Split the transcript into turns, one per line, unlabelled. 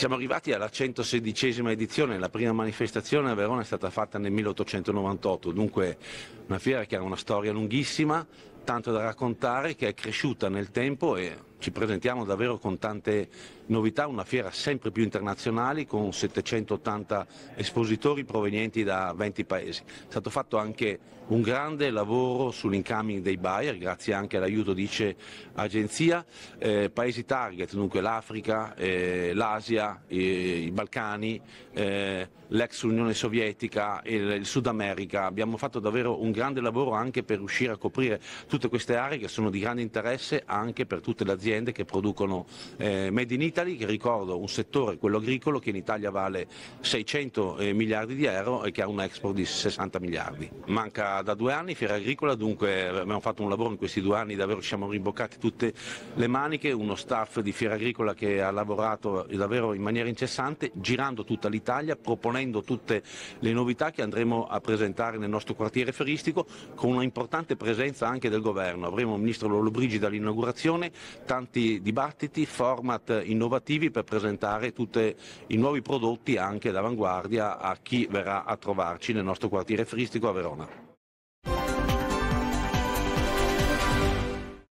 Siamo arrivati alla 116 edizione, la prima manifestazione a Verona è stata fatta nel 1898, dunque una fiera che ha una storia lunghissima, tanto da raccontare che è cresciuta nel tempo e ci presentiamo davvero con tante novità, una fiera sempre più internazionale con 780 espositori provenienti da 20 paesi. È stato fatto anche un grande lavoro sull'incoming dei buyer, grazie anche all'aiuto dice agenzia, eh, paesi target, dunque l'Africa, eh, l'Asia, eh, i Balcani, eh, l'ex Unione Sovietica, il, il Sud America, abbiamo fatto davvero un grande lavoro anche per riuscire a coprire tutte queste aree che sono di grande interesse anche per tutte le aziende che producono eh, Made in Italy, che ricordo un settore, quello agricolo, che in Italia vale 600 eh, miliardi di euro e che ha un export di 60 miliardi. Manca da due anni Fiera Agricola, dunque eh, abbiamo fatto un lavoro in questi due anni, davvero ci siamo rimboccati tutte le maniche, uno staff di Fiera Agricola che ha lavorato davvero in maniera incessante, girando tutta l'Italia, proponendo tutte le novità che andremo a presentare nel nostro quartiere feristico, con una importante presenza anche del del governo. Avremo il ministro Lollobrigida all'inaugurazione, tanti dibattiti, format innovativi per presentare tutti i nuovi prodotti anche d'avanguardia a chi verrà a trovarci nel nostro quartiere fristico a Verona.